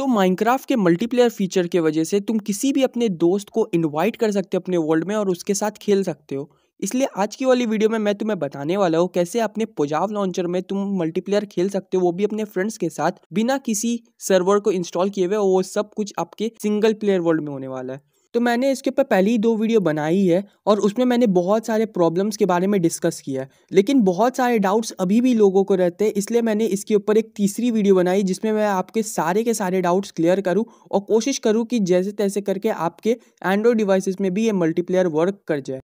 तो माइनक्राफ्ट के multiplayer feature के वजह से तुम किसी भी अपने दोस्त को इनवाइट कर सकते हो अपने वर्ल्ड में और उसके साथ खेल सकते हो इसलिए आज की वाली वीडियो में मैं तुम्हें बताने वाला हूँ कैसे अपने पुजाव लॉन्चर में तुम मल्टीप्लेयर खेल सकते हो वो भी अपने फ्रेंड्स के साथ बिना किसी सर्वर को इंस्टॉल किए हुए वो सब कुछ आपके सिंगल प्लेयर वर्ल्ड में होने वाला है तो मैंने इसके ऊपर पहले ही दो वीडियो बनाई है और उसमें मैंने बहुत सारे प्रॉब्लम्स के बारे में डिस्कस किया है लेकिन बहुत सारे डाउट्स अभी भी लोगों को रहते हैं इसलिए मैंने इसके ऊपर एक तीसरी वीडियो बनाई जिसमें मैं आपके सारे के सारे डाउट्स क्लियर करूँ और कोशिश करूँ कि जैसे तैसे करके आपके एंड्रॉयड डिवाइसेस में भी ये मल्टीप्लेयर वर्क कर जाए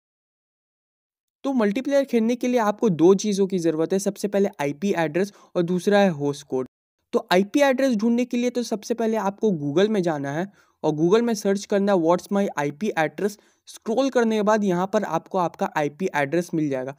तो मल्टीप्लेयर खेलने के लिए आपको दो चीज़ों की ज़रूरत है सबसे पहले आई एड्रेस और दूसरा है होस्ट कोड तो आईपी एड्रेस ढूंढने के लिए तो सबसे पहले आपको गूगल में जाना है और गूगल में सर्च करना है what's my I address scroll करने के बाद यहाँ पर आपको आपका आई एड्रेस मिल जाएगा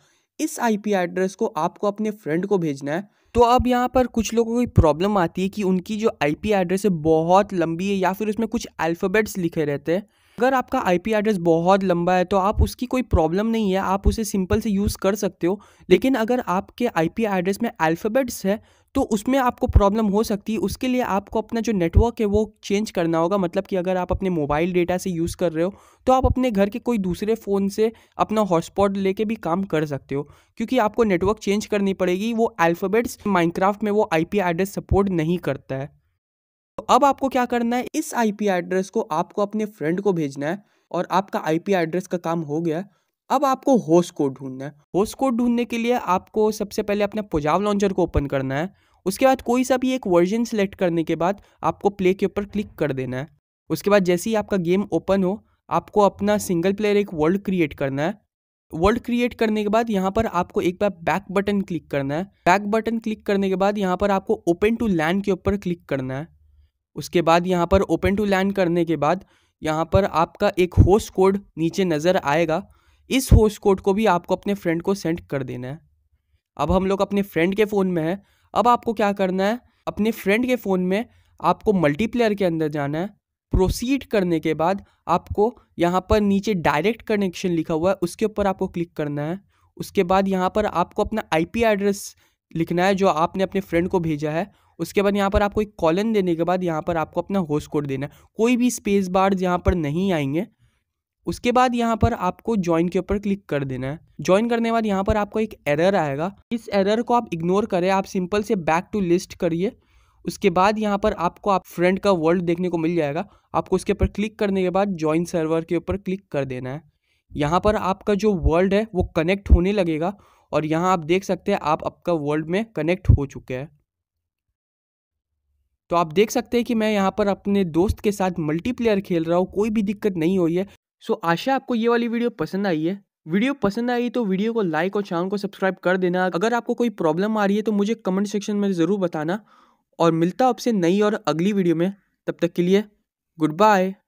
इस आईपी एड्रेस को आपको अपने फ्रेंड को भेजना है तो अब यहाँ पर कुछ लोगों की प्रॉब्लम आती है कि उनकी जो आईपी एड्रेस है बहुत लंबी है या फिर उसमें कुछ अल्फ़ाबेट्स लिखे रहते हैं अगर आपका आईपी एड्रेस बहुत लंबा है तो आप उसकी कोई प्रॉब्लम नहीं है आप उसे सिंपल से यूज़ कर सकते हो लेकिन अगर आपके आईपी एड्रेस में अल्फ़ाबेट्स है तो उसमें आपको प्रॉब्लम हो सकती है उसके लिए आपको अपना जो नेटवर्क है वो चेंज करना होगा मतलब कि अगर आप अपने मोबाइल डेटा से यूज़ कर रहे हो तो आप अपने घर के कोई दूसरे फ़ोन से अपना हॉटस्पॉट लेके भी काम कर सकते हो क्योंकि आपको नेटवर्क चेंज करनी पड़ेगी वो अल्फ़ाबेट्स माइनक्राफ्ट में वो आईपी एड्रेस सपोर्ट नहीं करता है तो अब आपको क्या करना है इस आईपी एड्रेस को आपको अपने फ्रेंड को भेजना है और आपका आईपी एड्रेस का काम हो गया अब आपको होस्ट कोड ढूंढना है होस्ट कोड ढूंढने के लिए आपको सबसे पहले अपने पुजाव लॉन्चर को ओपन करना है उसके बाद कोई सा भी एक वर्जन सेलेक्ट करने के बाद आपको प्ले के ऊपर क्लिक कर देना है उसके बाद जैसे ही आपका गेम ओपन हो आपको अपना सिंगल प्लेयर एक वर्ल्ड क्रिएट करना है वर्ल्ड क्रिएट करने के बाद यहाँ पर आपको एक बार बैक बटन क्लिक करना है बैक बटन क्लिक करने के बाद यहाँ पर आपको ओपन टू लैंड के ऊपर क्लिक करना है उसके बाद यहाँ पर ओपन टू लैंड करने के बाद यहाँ पर आपका एक होस्ट कोड नीचे नज़र आएगा इस होस्ट कोड को भी आपको अपने फ्रेंड को सेंड कर देना है अब हम लोग अपने फ्रेंड के फ़ोन में हैं अब आपको क्या करना है अपने फ्रेंड के फ़ोन में आपको मल्टीप्लेयर के अंदर जाना है प्रोसीड करने के बाद आपको यहाँ पर नीचे डायरेक्ट कनेक्शन लिखा हुआ है उसके ऊपर आपको क्लिक करना है उसके बाद यहाँ पर आपको अपना आईपी एड्रेस लिखना है जो आपने अपने फ्रेंड को भेजा है उसके बाद यहाँ पर आपको एक कॉलन देने के बाद यहाँ पर आपको अपना होस्ट कोड देना है कोई भी स्पेस बार यहाँ पर नहीं आएंगे उसके बाद यहाँ पर आपको ज्वाइन के ऊपर क्लिक कर देना है ज्वाइन करने के बाद यहाँ पर आपको एक एरर आएगा इस एरर को आप इग्नोर करें आप सिंपल से बैक टू लिस्ट करिए उसके बाद यहाँ पर आपको आप फ्रेंड का वर्ल्ड देखने को मिल जाएगा आपको उसके ऊपर क्लिक करने के बाद ज्वाइन सर्वर के ऊपर क्लिक कर देना है यहाँ पर आपका जो वर्ल्ड है वो कनेक्ट होने लगेगा और यहाँ आप देख सकते हैं आप आपका वर्ल्ड में कनेक्ट हो चुके हैं तो आप देख सकते हैं कि मैं यहाँ पर अपने दोस्त के साथ मल्टीप्लेयर खेल रहा हूँ कोई भी दिक्कत नहीं हुई है सो आशा आपको ये वाली वीडियो पसंद आई है वीडियो पसंद आई तो वीडियो को लाइक और चैनल को सब्सक्राइब कर देना अगर आपको कोई प्रॉब्लम आ रही है तो मुझे कमेंट सेक्शन में ज़रूर बताना और मिलता आपसे नई और अगली वीडियो में तब तक के लिए गुड बाय